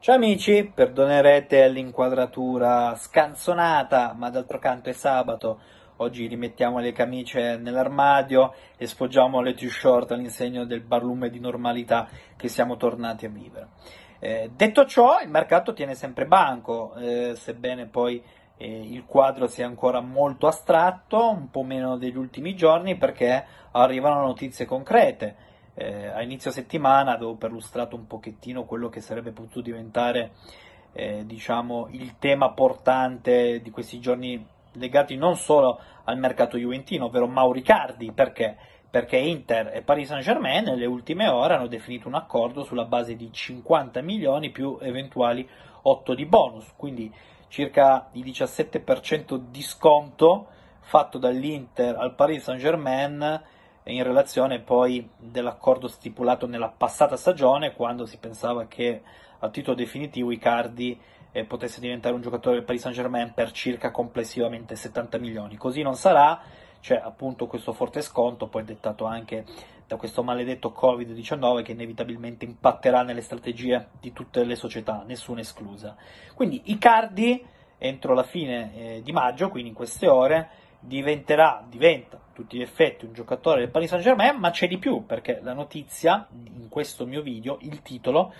Ciao amici, perdonerete l'inquadratura scanzonata, ma d'altro canto è sabato. Oggi rimettiamo le camicie nell'armadio e sfoggiamo le t-shirt all'insegno del barlume di normalità che siamo tornati a vivere. Eh, detto ciò, il mercato tiene sempre banco, eh, sebbene poi eh, il quadro sia ancora molto astratto, un po' meno degli ultimi giorni, perché arrivano notizie concrete eh, a inizio settimana avevo perlustrato un pochettino quello che sarebbe potuto diventare eh, diciamo, il tema portante di questi giorni legati non solo al mercato juventino, ovvero Mauricardi, perché? perché Inter e Paris Saint-Germain nelle ultime ore hanno definito un accordo sulla base di 50 milioni più eventuali 8 di bonus, quindi circa il 17% di sconto fatto dall'Inter al Paris Saint-Germain in relazione poi dell'accordo stipulato nella passata stagione quando si pensava che a titolo definitivo Icardi eh, potesse diventare un giocatore del Paris Saint Germain per circa complessivamente 70 milioni. Così non sarà, c'è appunto questo forte sconto, poi dettato anche da questo maledetto Covid-19 che inevitabilmente impatterà nelle strategie di tutte le società, nessuna esclusa. Quindi Icardi entro la fine eh, di maggio, quindi in queste ore, diventerà, diventa a tutti gli effetti un giocatore del Paris Saint Germain, ma c'è di più perché la notizia in questo mio video, il titolo,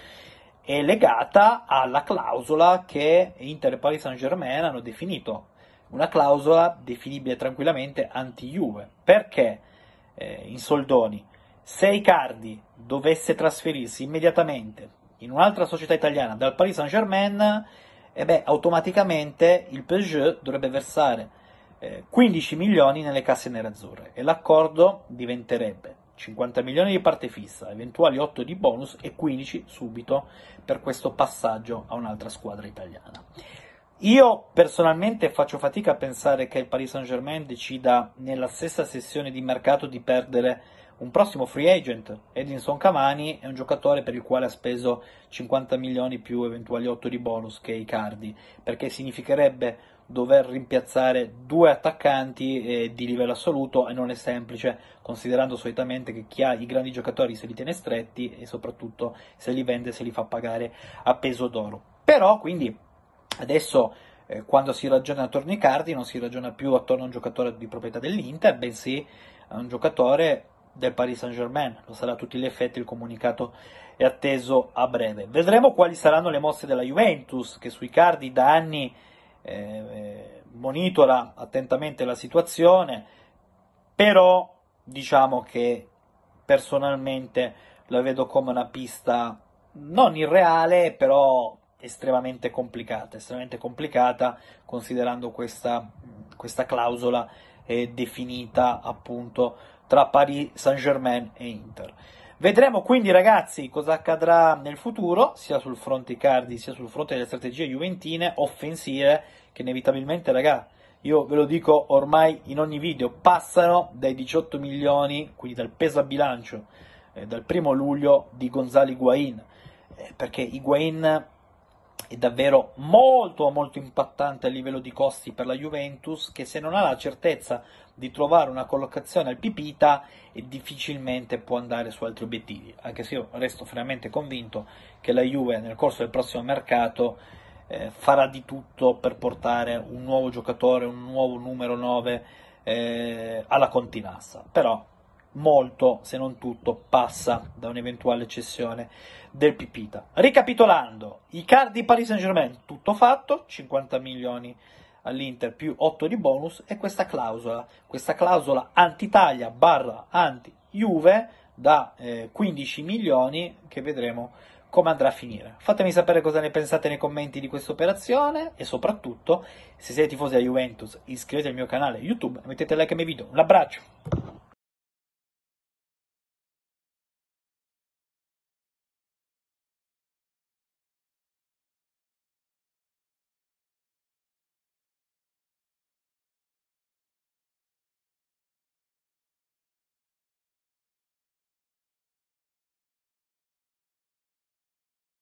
è legata alla clausola che Inter e Paris Saint Germain hanno definito, una clausola definibile tranquillamente anti-Juve, perché eh, in soldoni, se Icardi dovesse trasferirsi immediatamente in un'altra società italiana dal Paris Saint Germain, e eh beh, automaticamente il Peugeot dovrebbe versare 15 eh, milioni nelle casse nerazzurre e l'accordo diventerebbe 50 milioni di parte fissa, eventuali 8 di bonus e 15 subito per questo passaggio a un'altra squadra italiana. Io personalmente faccio fatica a pensare che il Paris Saint-Germain decida nella stessa sessione di mercato di perdere un prossimo free agent. Edinson Cavani è un giocatore per il quale ha speso 50 milioni più eventuali 8 di bonus che Icardi, perché significherebbe dover rimpiazzare due attaccanti eh, di livello assoluto e non è semplice, considerando solitamente che chi ha i grandi giocatori se li tiene stretti e soprattutto se li vende se li fa pagare a peso d'oro. Però quindi adesso eh, quando si ragiona attorno ai cardi non si ragiona più attorno a un giocatore di proprietà dell'Inter, bensì a un giocatore del Paris Saint Germain. Lo sarà a tutti gli effetti, il comunicato è atteso a breve. Vedremo quali saranno le mosse della Juventus, che sui cardi da anni eh, monitora attentamente la situazione, però diciamo che personalmente la vedo come una pista non irreale, però estremamente complicata, estremamente complicata considerando questa, questa clausola eh, definita appunto tra Paris Saint-Germain e Inter. Vedremo quindi ragazzi cosa accadrà nel futuro, sia sul fronte Icardi, sia sul fronte delle strategie juventine offensive, che inevitabilmente ragazzi io ve lo dico ormai in ogni video, passano dai 18 milioni, quindi dal peso a bilancio, eh, dal primo luglio di Gonzalo Higuain, eh, perché Higuain è davvero molto molto impattante a livello di costi per la Juventus che se non ha la certezza di trovare una collocazione al Pipita difficilmente può andare su altri obiettivi, anche se io resto veramente convinto che la Juve nel corso del prossimo mercato eh, farà di tutto per portare un nuovo giocatore, un nuovo numero 9 eh, alla Continassa, però molto, se non tutto, passa da un'eventuale cessione del Pipita. Ricapitolando, i card di Paris Saint-Germain, tutto fatto, 50 milioni all'Inter più 8 di bonus e questa clausola, questa clausola anti-Italia barra anti-Juve da eh, 15 milioni che vedremo come andrà a finire. Fatemi sapere cosa ne pensate nei commenti di questa operazione e soprattutto se siete tifosi della Juventus iscrivetevi al mio canale YouTube, e mettete like ai miei video. Un abbraccio!